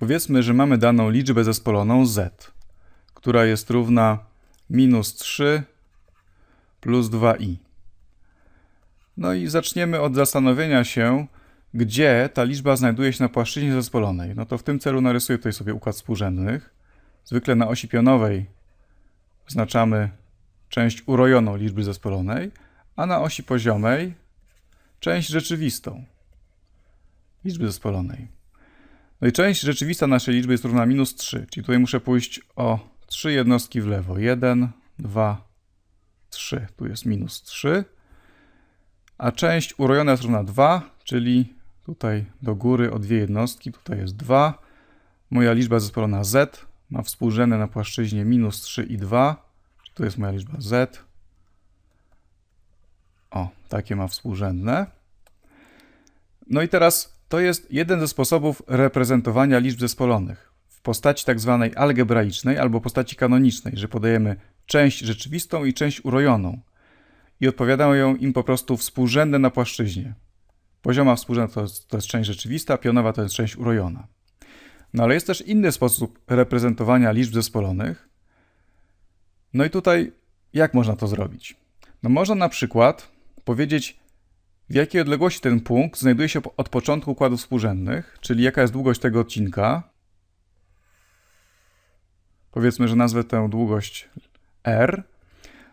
Powiedzmy, że mamy daną liczbę zespoloną z, która jest równa minus 3 plus 2i. No i zaczniemy od zastanowienia się, gdzie ta liczba znajduje się na płaszczyźnie zespolonej. No to w tym celu narysuję tutaj sobie układ współrzędnych. Zwykle na osi pionowej oznaczamy część urojoną liczby zespolonej, a na osi poziomej część rzeczywistą liczby zespolonej. No i część rzeczywista naszej liczby jest równa minus 3, czyli tutaj muszę pójść o 3 jednostki w lewo. 1, 2, 3. Tu jest minus 3. A część urojona jest równa 2, czyli tutaj do góry o dwie jednostki, tutaj jest 2. Moja liczba zespolona z ma współrzędne na płaszczyźnie minus 3 i 2. Tu jest moja liczba z. O, takie ma współrzędne. No i teraz to jest jeden ze sposobów reprezentowania liczb zespolonych w postaci tzw. Tak algebraicznej albo postaci kanonicznej, że podajemy część rzeczywistą i część urojoną i odpowiadają im po prostu współrzędne na płaszczyźnie. Pozioma współrzędna to, to jest część rzeczywista, pionowa to jest część urojona. No ale jest też inny sposób reprezentowania liczb zespolonych. No i tutaj jak można to zrobić? No można na przykład powiedzieć w jakiej odległości ten punkt znajduje się od początku układów współrzędnych, czyli jaka jest długość tego odcinka. Powiedzmy, że nazwę tę długość r.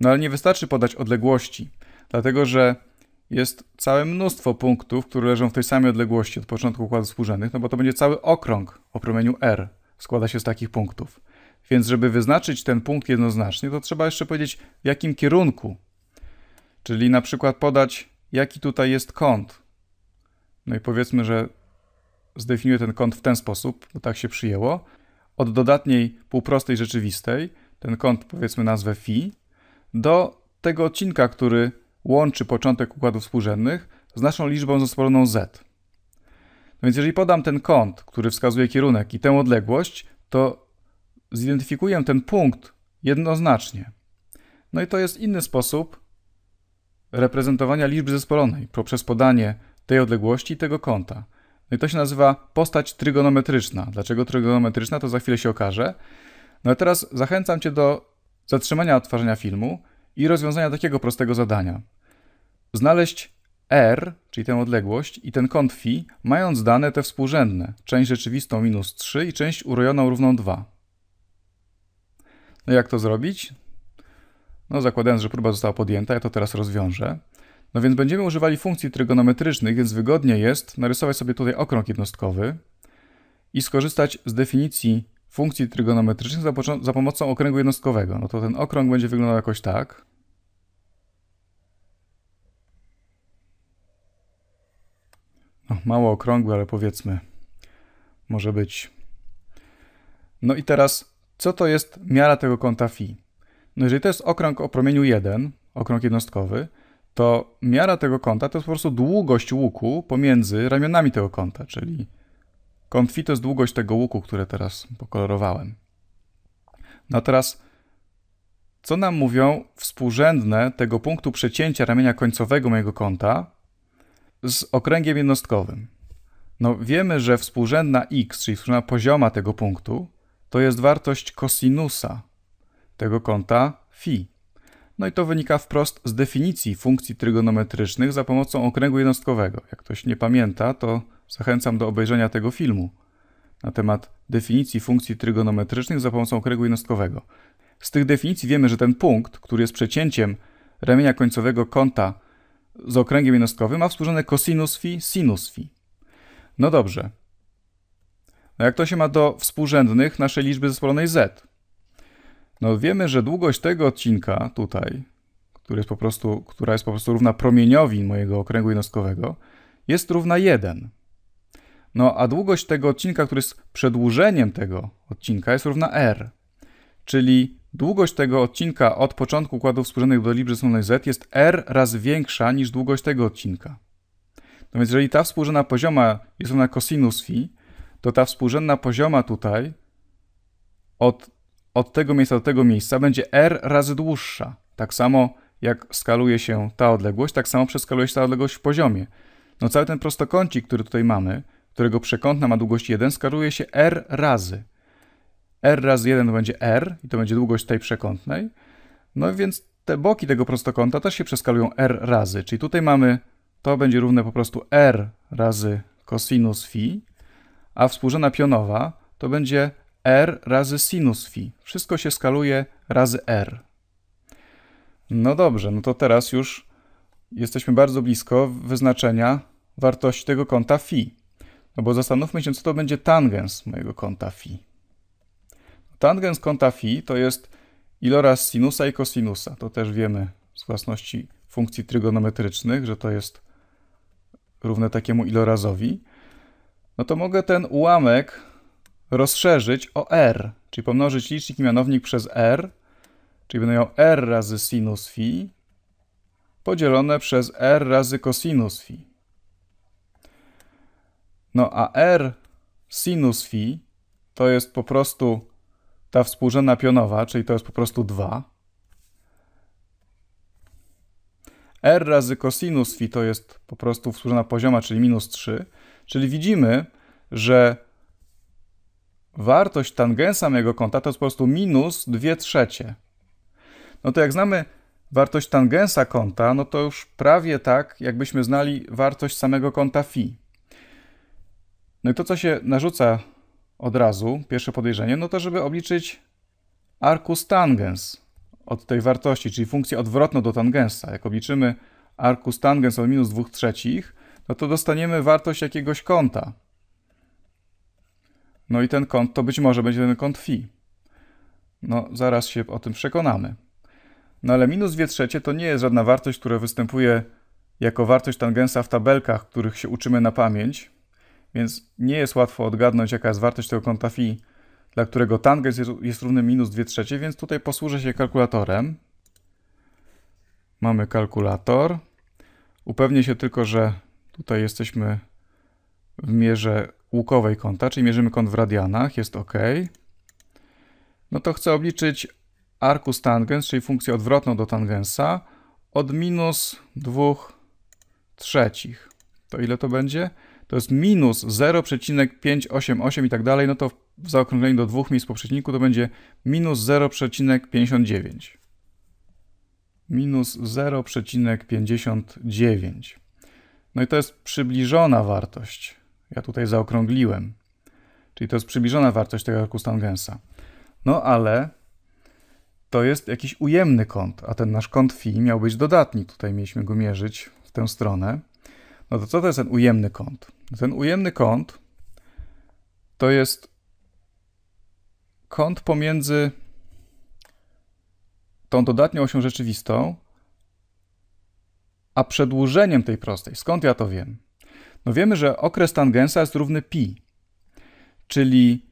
No ale nie wystarczy podać odległości, dlatego że jest całe mnóstwo punktów, które leżą w tej samej odległości od początku układów współrzędnych, no bo to będzie cały okrąg o promieniu r. Składa się z takich punktów. Więc żeby wyznaczyć ten punkt jednoznacznie, to trzeba jeszcze powiedzieć w jakim kierunku. Czyli na przykład podać jaki tutaj jest kąt. No i powiedzmy, że zdefiniuję ten kąt w ten sposób, bo tak się przyjęło. Od dodatniej półprostej rzeczywistej, ten kąt powiedzmy nazwę φ, do tego odcinka, który łączy początek układów współrzędnych z naszą liczbą zespoloną z. No więc jeżeli podam ten kąt, który wskazuje kierunek i tę odległość, to zidentyfikuję ten punkt jednoznacznie. No i to jest inny sposób reprezentowania liczby zespolonej poprzez podanie tej odległości i tego kąta. No i to się nazywa postać trygonometryczna. Dlaczego trygonometryczna, to za chwilę się okaże. No a teraz zachęcam Cię do zatrzymania odtwarzania filmu i rozwiązania takiego prostego zadania. Znaleźć r, czyli tę odległość, i ten kąt phi, mając dane te współrzędne, część rzeczywistą minus 3 i część urojoną równą 2. No jak to zrobić? No zakładając, że próba została podjęta, ja to teraz rozwiążę. No więc będziemy używali funkcji trygonometrycznych, więc wygodnie jest narysować sobie tutaj okrąg jednostkowy i skorzystać z definicji funkcji trygonometrycznych za, za pomocą okręgu jednostkowego. No to ten okrąg będzie wyglądał jakoś tak. No, mało okrągły, ale powiedzmy, może być. No i teraz, co to jest miara tego kąta phi? No jeżeli to jest okrąg o promieniu 1, okrąg jednostkowy, to miara tego kąta to jest po prostu długość łuku pomiędzy ramionami tego kąta, czyli kąt φ to jest długość tego łuku, które teraz pokolorowałem. No teraz, co nam mówią współrzędne tego punktu przecięcia ramienia końcowego mojego kąta z okręgiem jednostkowym? No wiemy, że współrzędna x, czyli współrzędna pozioma tego punktu, to jest wartość kosinusa tego kąta φ. No i to wynika wprost z definicji funkcji trygonometrycznych za pomocą okręgu jednostkowego. Jak ktoś nie pamięta, to zachęcam do obejrzenia tego filmu na temat definicji funkcji trygonometrycznych za pomocą okręgu jednostkowego. Z tych definicji wiemy, że ten punkt, który jest przecięciem ramienia końcowego kąta z okręgiem jednostkowym, ma współrzędne cosinus φ, sinus φ. No dobrze. No jak to się ma do współrzędnych naszej liczby zespolonej z? No wiemy, że długość tego odcinka tutaj, który jest po prostu, która jest po prostu równa promieniowi mojego okręgu jednostkowego, jest równa 1. No a długość tego odcinka, który jest przedłużeniem tego odcinka, jest równa r. Czyli długość tego odcinka od początku układów współrzędnych do liczby sumnej z jest r razy większa niż długość tego odcinka. No więc jeżeli ta współrzędna pozioma jest równa cosinus phi, to ta współrzędna pozioma tutaj od od tego miejsca do tego miejsca będzie r razy dłuższa. Tak samo jak skaluje się ta odległość, tak samo przeskaluje się ta odległość w poziomie. No cały ten prostokącik, który tutaj mamy, którego przekątna ma długość 1, skaluje się r razy. r razy 1 to będzie r i to będzie długość tej przekątnej. No więc te boki tego prostokąta też się przeskalują r razy, czyli tutaj mamy, to będzie równe po prostu r razy cosinus phi, a współrzędna pionowa to będzie r razy sinus phi. Wszystko się skaluje razy r. No dobrze, no to teraz już jesteśmy bardzo blisko wyznaczenia wartości tego kąta phi. No bo zastanówmy się, co to będzie tangens mojego kąta phi. Tangens kąta phi to jest iloraz sinusa i kosinusa. To też wiemy z własności funkcji trygonometrycznych, że to jest równe takiemu ilorazowi. No to mogę ten ułamek rozszerzyć o r, czyli pomnożyć licznik i mianownik przez r, czyli będę miał r razy sinus phi podzielone przez r razy cosinus phi. No a r sinus phi to jest po prostu ta współrzędna pionowa, czyli to jest po prostu 2. r razy cosinus phi to jest po prostu współrzędna pozioma, czyli minus 3. Czyli widzimy, że wartość tangensa mojego kąta to jest po prostu minus 2 trzecie. No to jak znamy wartość tangensa kąta, no to już prawie tak, jakbyśmy znali wartość samego kąta φ. No i to, co się narzuca od razu, pierwsze podejrzenie, no to żeby obliczyć arcus tangens od tej wartości, czyli funkcję odwrotną do tangensa. Jak obliczymy arcus tangens od minus 2 trzecich, no to dostaniemy wartość jakiegoś kąta. No i ten kąt to być może będzie ten kąt phi. No, zaraz się o tym przekonamy. No ale minus 2 trzecie to nie jest żadna wartość, która występuje jako wartość tangensa w tabelkach, których się uczymy na pamięć, więc nie jest łatwo odgadnąć, jaka jest wartość tego kąta phi, dla którego tangens jest, jest równy minus 2 trzecie, więc tutaj posłużę się kalkulatorem. Mamy kalkulator. Upewnię się tylko, że tutaj jesteśmy w mierze łukowej kąta, czyli mierzymy kąt w radianach, jest OK. No to chcę obliczyć arcus tangens, czyli funkcję odwrotną do tangensa, od minus 2 trzecich. To ile to będzie? To jest minus 0,588 i tak dalej, no to w zaokrągleniu do dwóch miejsc po przecinku to będzie minus 0,59. Minus 0,59. No i to jest przybliżona wartość ja tutaj zaokrągliłem. Czyli to jest przybliżona wartość tego arkusa tangensa. No ale to jest jakiś ujemny kąt, a ten nasz kąt phi miał być dodatni. Tutaj mieliśmy go mierzyć w tę stronę. No to co to jest ten ujemny kąt? Ten ujemny kąt to jest kąt pomiędzy tą dodatnią osią rzeczywistą, a przedłużeniem tej prostej. Skąd ja to wiem? No wiemy, że okres tangensa jest równy pi, czyli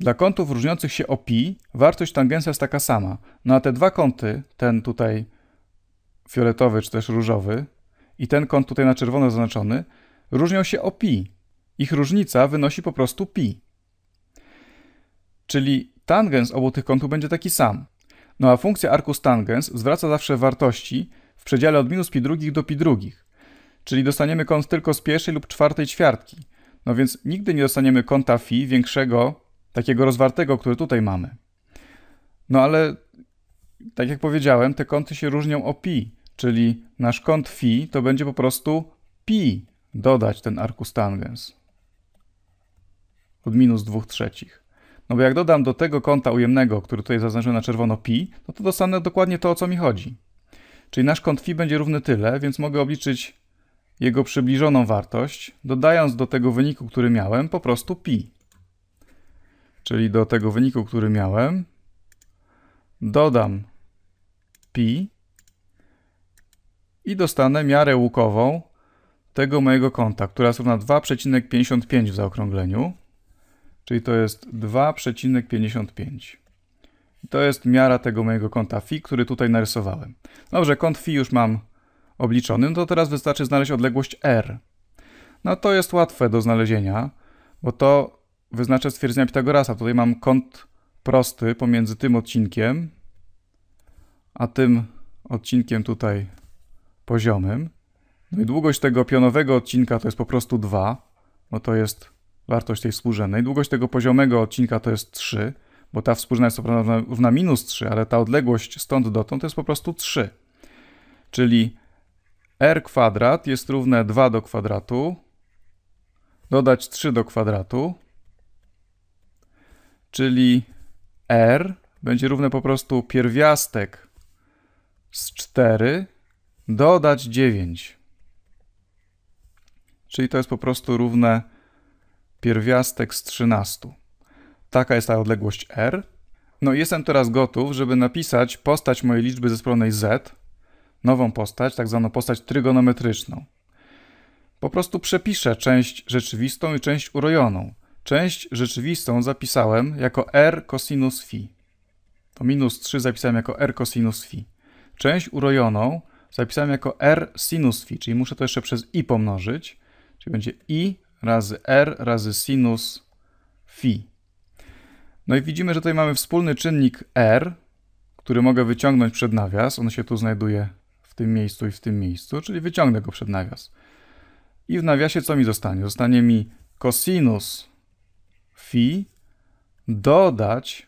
dla kątów różniących się o pi wartość tangensa jest taka sama. No a te dwa kąty, ten tutaj fioletowy czy też różowy i ten kąt tutaj na czerwono zaznaczony, różnią się o pi. Ich różnica wynosi po prostu pi. Czyli tangens obu tych kątów będzie taki sam. No a funkcja arcus tangens zwraca zawsze wartości w przedziale od minus pi drugich do pi drugich czyli dostaniemy kąt tylko z pierwszej lub czwartej ćwiartki. No więc nigdy nie dostaniemy kąta φ większego, takiego rozwartego, który tutaj mamy. No ale, tak jak powiedziałem, te kąty się różnią o pi, czyli nasz kąt φ to będzie po prostu pi dodać ten arcus tangens od minus 2 trzecich. No bo jak dodam do tego kąta ujemnego, który tutaj zaznaczyłem na czerwono pi, no to dostanę dokładnie to, o co mi chodzi. Czyli nasz kąt φ będzie równy tyle, więc mogę obliczyć jego przybliżoną wartość, dodając do tego wyniku, który miałem, po prostu pi. Czyli do tego wyniku, który miałem, dodam pi i dostanę miarę łukową tego mojego kąta, która jest równa 2,55 w zaokrągleniu, czyli to jest 2,55. To jest miara tego mojego kąta phi, który tutaj narysowałem. Dobrze, kąt phi już mam obliczony, no to teraz wystarczy znaleźć odległość r. No to jest łatwe do znalezienia, bo to wyznaczę stwierdzenia Pitagorasa. Tutaj mam kąt prosty pomiędzy tym odcinkiem, a tym odcinkiem tutaj poziomym. No i długość tego pionowego odcinka to jest po prostu 2, bo to jest wartość tej współrzędnej. Długość tego poziomego odcinka to jest 3, bo ta współrzędna jest równa, równa minus 3, ale ta odległość stąd dotąd to jest po prostu 3. Czyli r kwadrat jest równe 2 do kwadratu, dodać 3 do kwadratu, czyli r będzie równe po prostu pierwiastek z 4 dodać 9. Czyli to jest po prostu równe pierwiastek z 13. Taka jest ta odległość r. No i jestem teraz gotów, żeby napisać postać mojej liczby ze strony z, nową postać, tak zwaną postać trygonometryczną. Po prostu przepiszę część rzeczywistą i część urojoną. Część rzeczywistą zapisałem jako r cosinus phi. To minus 3 zapisałem jako r cosinus phi. Część urojoną zapisałem jako r sinus phi, czyli muszę to jeszcze przez i pomnożyć. Czyli będzie i razy r razy sinus phi. No i widzimy, że tutaj mamy wspólny czynnik r, który mogę wyciągnąć przed nawias. On się tu znajduje tym miejscu i w tym miejscu, czyli wyciągnę go przed nawias. I w nawiasie co mi zostanie? Zostanie mi cosinus phi dodać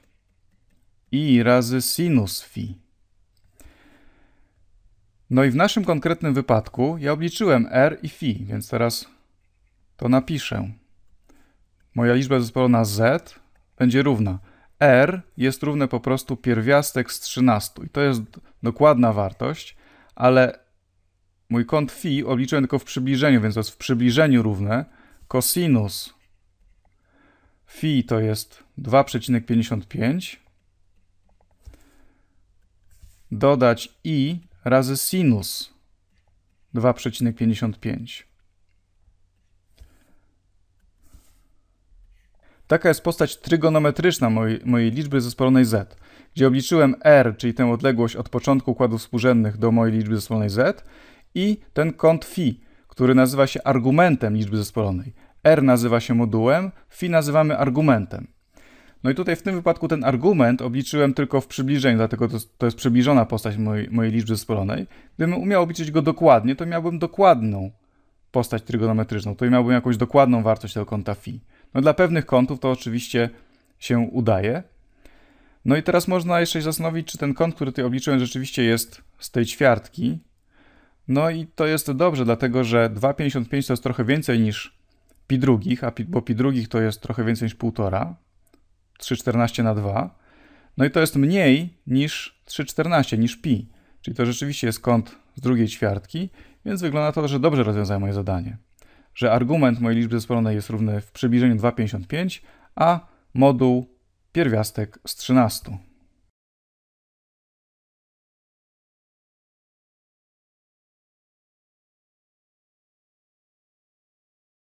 i razy sinus phi. No i w naszym konkretnym wypadku ja obliczyłem r i phi, więc teraz to napiszę. Moja liczba zespolona z będzie równa. r jest równe po prostu pierwiastek z 13 i to jest dokładna wartość ale mój kąt φ obliczyłem tylko w przybliżeniu, więc to jest w przybliżeniu równe cosinus φ to jest 2,55 dodać i razy sinus 2,55. Taka jest postać trygonometryczna mojej, mojej liczby zespolonej z gdzie obliczyłem r, czyli tę odległość od początku układów współrzędnych do mojej liczby zespolonej z i ten kąt φ, który nazywa się argumentem liczby zespolonej. r nazywa się modułem, φ nazywamy argumentem. No i tutaj w tym wypadku ten argument obliczyłem tylko w przybliżeniu, dlatego to, to jest przybliżona postać mojej, mojej liczby zespolonej. Gdybym umiał obliczyć go dokładnie, to miałbym dokładną postać trygonometryczną, to miałbym jakąś dokładną wartość tego kąta φ. No dla pewnych kątów to oczywiście się udaje, no i teraz można jeszcze się zastanowić, czy ten kąt, który tutaj obliczyłem, rzeczywiście jest z tej ćwiartki. No i to jest dobrze, dlatego że 2,55 to jest trochę więcej niż pi drugich, a pi, bo pi drugich to jest trochę więcej niż 1,5, 3,14 na 2. No i to jest mniej niż 3,14, niż pi. Czyli to rzeczywiście jest kąt z drugiej ćwiartki, więc wygląda to, że dobrze rozwiązałem moje zadanie. Że argument mojej liczby zespolonej jest równy w przybliżeniu 2,55, a moduł pierwiastek z 13.